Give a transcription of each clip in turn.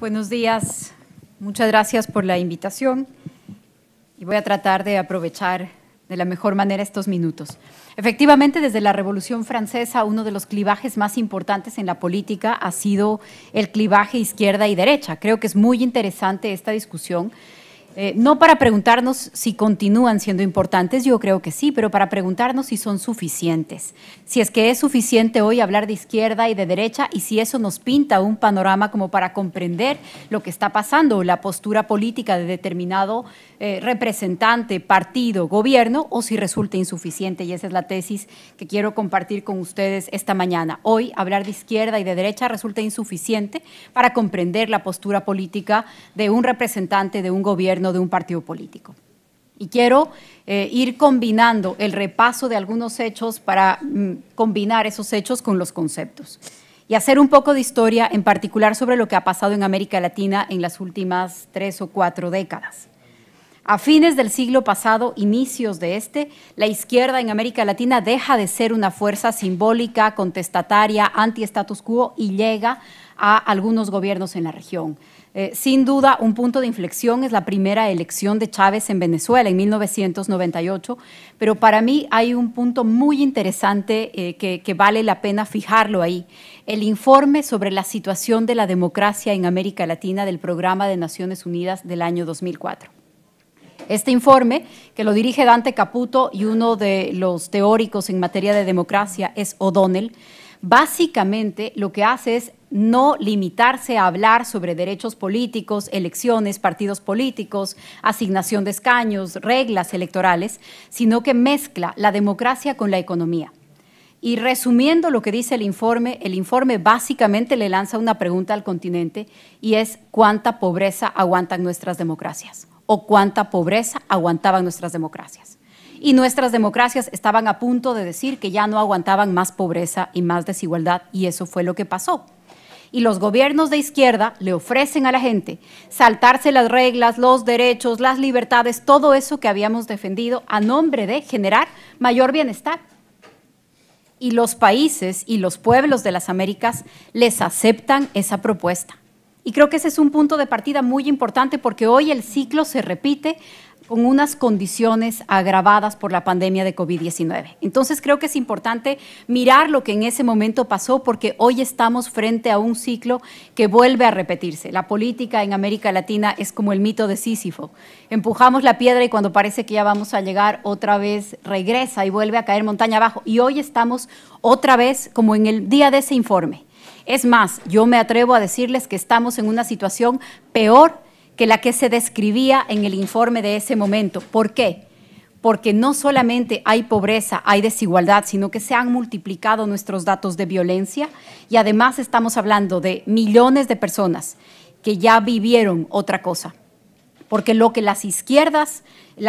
Buenos días. Muchas gracias por la invitación y voy a tratar de aprovechar de la mejor manera estos minutos. Efectivamente, desde la Revolución Francesa, uno de los clivajes más importantes en la política ha sido el clivaje izquierda y derecha. Creo que es muy interesante esta discusión eh, no para preguntarnos si continúan siendo importantes, yo creo que sí, pero para preguntarnos si son suficientes. Si es que es suficiente hoy hablar de izquierda y de derecha y si eso nos pinta un panorama como para comprender lo que está pasando, la postura política de determinado eh, representante, partido, gobierno, o si resulta insuficiente. Y esa es la tesis que quiero compartir con ustedes esta mañana. Hoy hablar de izquierda y de derecha resulta insuficiente para comprender la postura política de un representante, de un gobierno de un partido político. Y quiero eh, ir combinando el repaso de algunos hechos para mm, combinar esos hechos con los conceptos y hacer un poco de historia, en particular sobre lo que ha pasado en América Latina en las últimas tres o cuatro décadas. A fines del siglo pasado, inicios de este, la izquierda en América Latina deja de ser una fuerza simbólica, contestataria, anti-status quo y llega a algunos gobiernos en la región. Eh, sin duda, un punto de inflexión es la primera elección de Chávez en Venezuela en 1998, pero para mí hay un punto muy interesante eh, que, que vale la pena fijarlo ahí. El informe sobre la situación de la democracia en América Latina del Programa de Naciones Unidas del año 2004. Este informe, que lo dirige Dante Caputo y uno de los teóricos en materia de democracia es O'Donnell, básicamente lo que hace es no limitarse a hablar sobre derechos políticos, elecciones, partidos políticos, asignación de escaños, reglas electorales, sino que mezcla la democracia con la economía. Y resumiendo lo que dice el informe, el informe básicamente le lanza una pregunta al continente y es cuánta pobreza aguantan nuestras democracias o cuánta pobreza aguantaban nuestras democracias. Y nuestras democracias estaban a punto de decir que ya no aguantaban más pobreza y más desigualdad y eso fue lo que pasó y los gobiernos de izquierda le ofrecen a la gente saltarse las reglas, los derechos, las libertades, todo eso que habíamos defendido a nombre de generar mayor bienestar. Y los países y los pueblos de las Américas les aceptan esa propuesta. Y creo que ese es un punto de partida muy importante porque hoy el ciclo se repite con unas condiciones agravadas por la pandemia de COVID-19. Entonces creo que es importante mirar lo que en ese momento pasó porque hoy estamos frente a un ciclo que vuelve a repetirse. La política en América Latina es como el mito de Sísifo. Empujamos la piedra y cuando parece que ya vamos a llegar otra vez regresa y vuelve a caer montaña abajo. Y hoy estamos otra vez como en el día de ese informe. Es más, yo me atrevo a decirles que estamos en una situación peor que la que se describía en el informe de ese momento. ¿Por qué? Porque no solamente hay pobreza, hay desigualdad, sino que se han multiplicado nuestros datos de violencia y además estamos hablando de millones de personas que ya vivieron otra cosa. Porque lo que las izquierdas,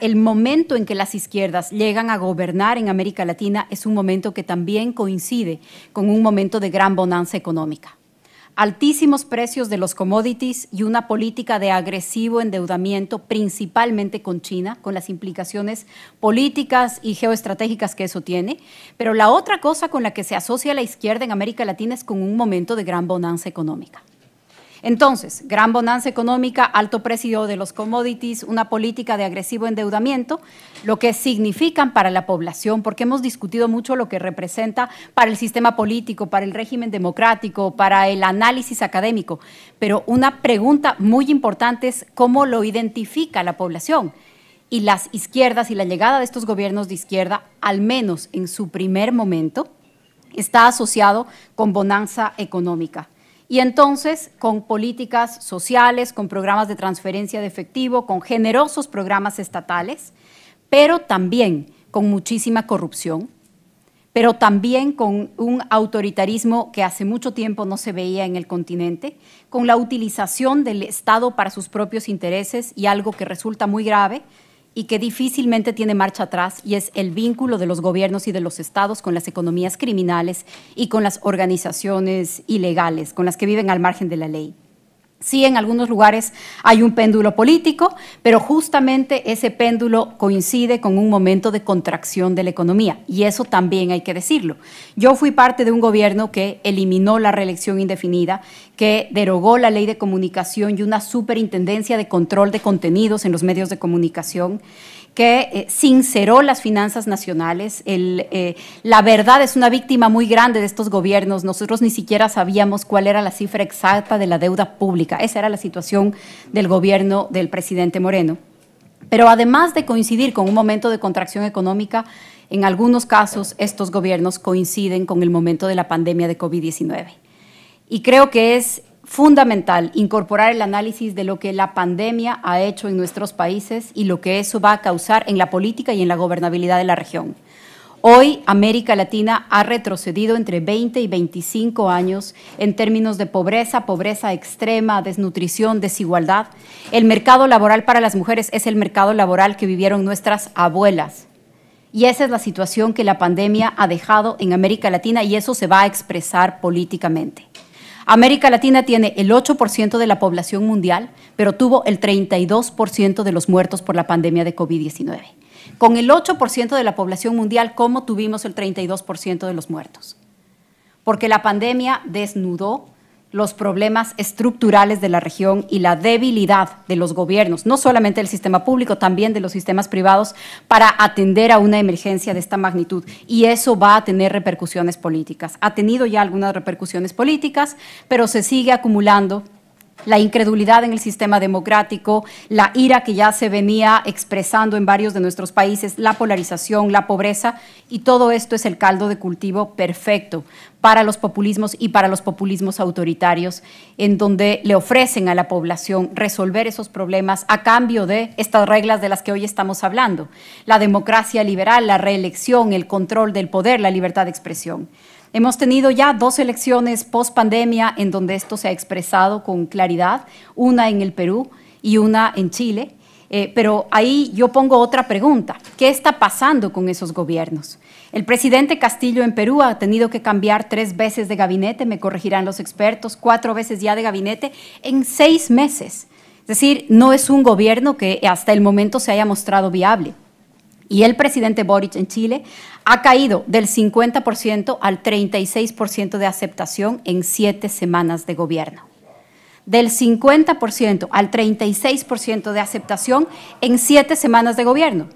el momento en que las izquierdas llegan a gobernar en América Latina es un momento que también coincide con un momento de gran bonanza económica altísimos precios de los commodities y una política de agresivo endeudamiento, principalmente con China, con las implicaciones políticas y geoestratégicas que eso tiene. Pero la otra cosa con la que se asocia la izquierda en América Latina es con un momento de gran bonanza económica. Entonces, gran bonanza económica, alto precio de los commodities, una política de agresivo endeudamiento, lo que significan para la población, porque hemos discutido mucho lo que representa para el sistema político, para el régimen democrático, para el análisis académico. Pero una pregunta muy importante es cómo lo identifica la población y las izquierdas y la llegada de estos gobiernos de izquierda, al menos en su primer momento, está asociado con bonanza económica. Y entonces, con políticas sociales, con programas de transferencia de efectivo, con generosos programas estatales, pero también con muchísima corrupción, pero también con un autoritarismo que hace mucho tiempo no se veía en el continente, con la utilización del Estado para sus propios intereses y algo que resulta muy grave, y que difícilmente tiene marcha atrás y es el vínculo de los gobiernos y de los estados con las economías criminales y con las organizaciones ilegales, con las que viven al margen de la ley. Sí, en algunos lugares hay un péndulo político, pero justamente ese péndulo coincide con un momento de contracción de la economía, y eso también hay que decirlo. Yo fui parte de un gobierno que eliminó la reelección indefinida, que derogó la ley de comunicación y una superintendencia de control de contenidos en los medios de comunicación que eh, sinceró las finanzas nacionales. Eh, la verdad es una víctima muy grande de estos gobiernos. Nosotros ni siquiera sabíamos cuál era la cifra exacta de la deuda pública. Esa era la situación del gobierno del presidente Moreno. Pero además de coincidir con un momento de contracción económica, en algunos casos estos gobiernos coinciden con el momento de la pandemia de COVID-19. Y creo que es fundamental incorporar el análisis de lo que la pandemia ha hecho en nuestros países y lo que eso va a causar en la política y en la gobernabilidad de la región. Hoy América Latina ha retrocedido entre 20 y 25 años en términos de pobreza, pobreza extrema, desnutrición, desigualdad. El mercado laboral para las mujeres es el mercado laboral que vivieron nuestras abuelas. Y esa es la situación que la pandemia ha dejado en América Latina y eso se va a expresar políticamente. América Latina tiene el 8% de la población mundial, pero tuvo el 32% de los muertos por la pandemia de COVID-19. Con el 8% de la población mundial, ¿cómo tuvimos el 32% de los muertos? Porque la pandemia desnudó los problemas estructurales de la región y la debilidad de los gobiernos, no solamente del sistema público, también de los sistemas privados, para atender a una emergencia de esta magnitud. Y eso va a tener repercusiones políticas. Ha tenido ya algunas repercusiones políticas, pero se sigue acumulando la incredulidad en el sistema democrático, la ira que ya se venía expresando en varios de nuestros países, la polarización, la pobreza, y todo esto es el caldo de cultivo perfecto para los populismos y para los populismos autoritarios, en donde le ofrecen a la población resolver esos problemas a cambio de estas reglas de las que hoy estamos hablando, la democracia liberal, la reelección, el control del poder, la libertad de expresión. Hemos tenido ya dos elecciones post pandemia en donde esto se ha expresado con claridad, una en el Perú y una en Chile. Eh, pero ahí yo pongo otra pregunta. ¿Qué está pasando con esos gobiernos? El presidente Castillo en Perú ha tenido que cambiar tres veces de gabinete, me corregirán los expertos, cuatro veces ya de gabinete en seis meses. Es decir, no es un gobierno que hasta el momento se haya mostrado viable y el presidente Boric en Chile ha caído del 50% al 36% de aceptación en siete semanas de gobierno. Del 50% al 36% de aceptación en siete semanas de gobierno.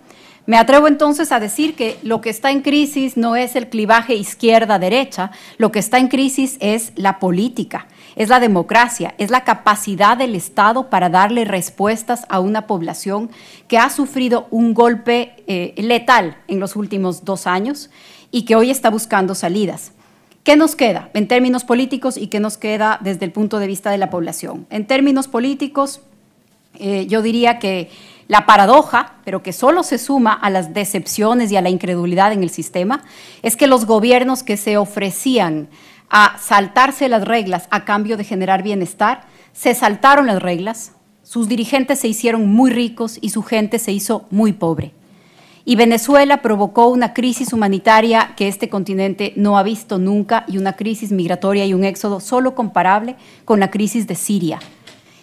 Me atrevo entonces a decir que lo que está en crisis no es el clivaje izquierda-derecha, lo que está en crisis es la política, es la democracia, es la capacidad del Estado para darle respuestas a una población que ha sufrido un golpe eh, letal en los últimos dos años y que hoy está buscando salidas. ¿Qué nos queda en términos políticos y qué nos queda desde el punto de vista de la población? En términos políticos, eh, yo diría que la paradoja, pero que solo se suma a las decepciones y a la incredulidad en el sistema, es que los gobiernos que se ofrecían a saltarse las reglas a cambio de generar bienestar, se saltaron las reglas, sus dirigentes se hicieron muy ricos y su gente se hizo muy pobre. Y Venezuela provocó una crisis humanitaria que este continente no ha visto nunca y una crisis migratoria y un éxodo solo comparable con la crisis de Siria.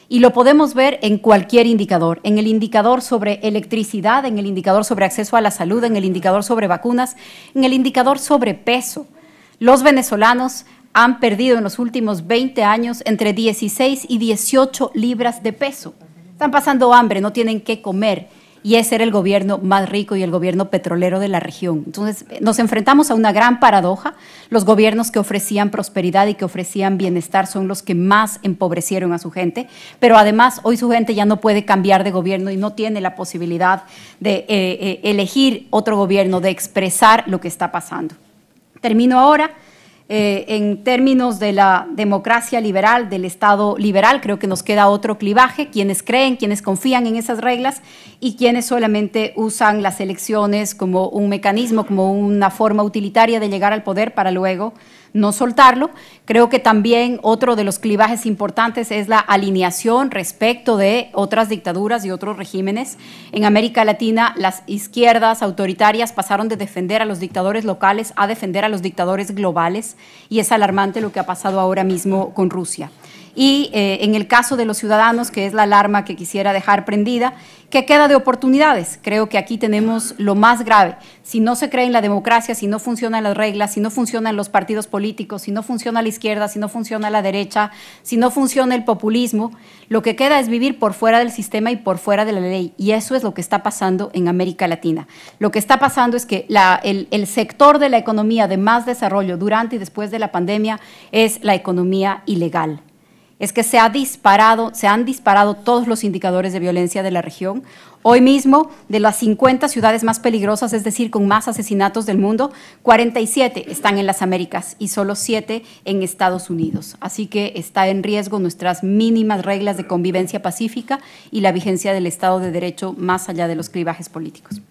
Y lo podemos ver en cualquier indicador, en el indicador sobre electricidad, en el indicador sobre acceso a la salud, en el indicador sobre vacunas, en el indicador sobre peso. Los venezolanos han perdido en los últimos 20 años entre 16 y 18 libras de peso. Están pasando hambre, no tienen qué comer y ese era el gobierno más rico y el gobierno petrolero de la región. Entonces eh, nos enfrentamos a una gran paradoja. Los gobiernos que ofrecían prosperidad y que ofrecían bienestar son los que más empobrecieron a su gente, pero además hoy su gente ya no puede cambiar de gobierno y no tiene la posibilidad de eh, eh, elegir otro gobierno, de expresar lo que está pasando. Termino ahora. en términos de la democracia liberal, del Estado liberal, creo que nos queda otro clivaje, quienes creen, quienes confían en esas reglas y quienes solamente usan las elecciones como un mecanismo, como una forma utilitaria de llegar al poder para luego no soltarlo. Creo que también otro de los clivajes importantes es la alineación respecto de otras dictaduras y otros regímenes. En América Latina, las izquierdas autoritarias pasaron de defender a los dictadores locales a defender a los dictadores globales y es alarmante lo que ha pasado ahora mismo con Rusia y eh, en el caso de los ciudadanos, que es la alarma que quisiera dejar prendida, ¿qué queda de oportunidades. Creo que aquí tenemos lo más grave. Si no se cree en la democracia, si no funcionan las reglas, si no funcionan los partidos políticos, si no funciona la izquierda, si no funciona la derecha, si no funciona el populismo, lo que queda es vivir por fuera del sistema y por fuera de la ley. Y eso es lo que está pasando en América Latina. Lo que está pasando es que el sector de la economía de más desarrollo durante y después de la pandemia es la economía ilegal es que se, ha disparado, se han disparado todos los indicadores de violencia de la región. Hoy mismo, de las 50 ciudades más peligrosas, es decir, con más asesinatos del mundo, 47 están en las Américas y solo 7 en Estados Unidos. Así que está en riesgo nuestras mínimas reglas de convivencia pacífica y la vigencia del Estado de Derecho más allá de los cribajes políticos.